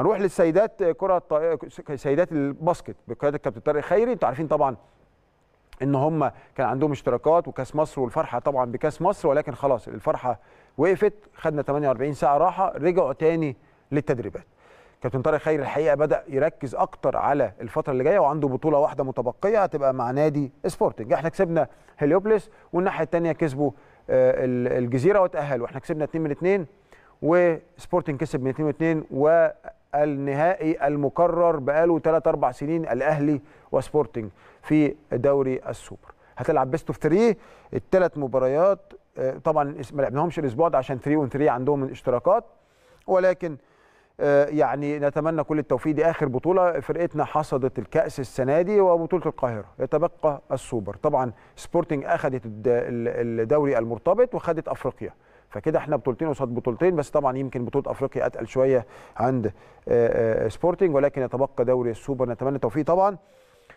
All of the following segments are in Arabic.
هنروح للسيدات كره الطائره سيدات الباسكت بقياده الكابتن طارق خيري انتوا عارفين طبعا ان هم كان عندهم اشتراكات وكاس مصر والفرحه طبعا بكاس مصر ولكن خلاص الفرحه وقفت خدنا 48 ساعه راحه رجعوا تاني للتدريبات كابتن طارق خيري الحقيقه بدا يركز اكتر على الفتره اللي جايه وعنده بطوله واحده متبقيه هتبقى مع نادي سبورتنج احنا كسبنا هليوبلس والناحيه الثانيه كسبوا آه، الجزيره وتاهلوا احنا كسبنا 2 من 2 وسبورتنج كسب من 2 من 2 و النهائي المكرر بقاله 3 4 سنين الاهلي وسبورتنج في دوري السوبر هتلعب بيست اوف 3 الثلاث مباريات آه، طبعا ما لعبناهمش الاسبوع ده عشان 3 اون 3 عندهم الاشتراكات ولكن آه، يعني نتمنى كل التوفيق دي اخر بطوله فرقتنا حصدت الكاس السنه دي وبطوله القاهره يتبقى السوبر طبعا سبورتنج اخذت الدوري المرتبط وخدت افريقيا فكده احنا بطولتين قصاد بطولتين بس طبعا يمكن بطوله افريقيا اتقل شويه عند آه، آه، سبورتنج ولكن يتبقى دوري السوبر نتمنى التوفيق طبعا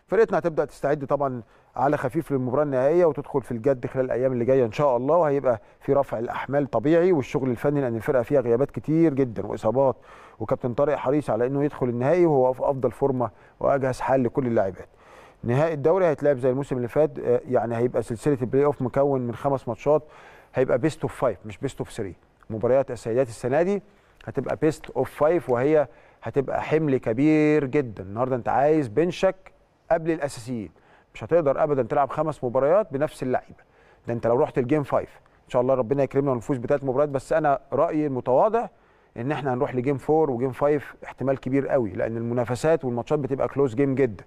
فرقتنا هتبدا تستعد طبعا على خفيف للمباراه النهائيه وتدخل في الجد خلال الايام اللي جايه ان شاء الله وهيبقى في رفع الاحمال طبيعي والشغل الفني لان الفرقه فيها غيابات كتير جدا واصابات وكابتن طارق حريص على انه يدخل النهائي وهو في افضل فورمه واجهز حال لكل اللاعبات. نهائي الدوري هيتلعب زي الموسم اللي فات آه، يعني هيبقى سلسله البلاي اوف مكون من خمس ماتشات هيبقى بيست اوف 5 مش بيست اوف 3 مباريات السيدات السنه دي هتبقى بيست اوف 5 وهي هتبقى حمل كبير جدا النهارده انت عايز بنشك قبل الاساسيين مش هتقدر ابدا تلعب خمس مباريات بنفس اللعيبه ده انت لو رحت الجيم 5 ان شاء الله ربنا يكرمنا ونفوز بثلاث مباريات بس انا رايي المتواضع ان احنا هنروح لجيم 4 وجيم 5 احتمال كبير قوي لان المنافسات والماتشات بتبقى كلوز جيم جدا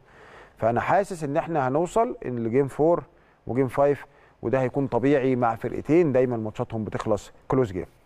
فانا حاسس ان احنا هنوصل ان لجيم 4 وجيم 5 وده هيكون طبيعي مع فرقتين دايما ماتشاتهم بتخلص كلوز جيم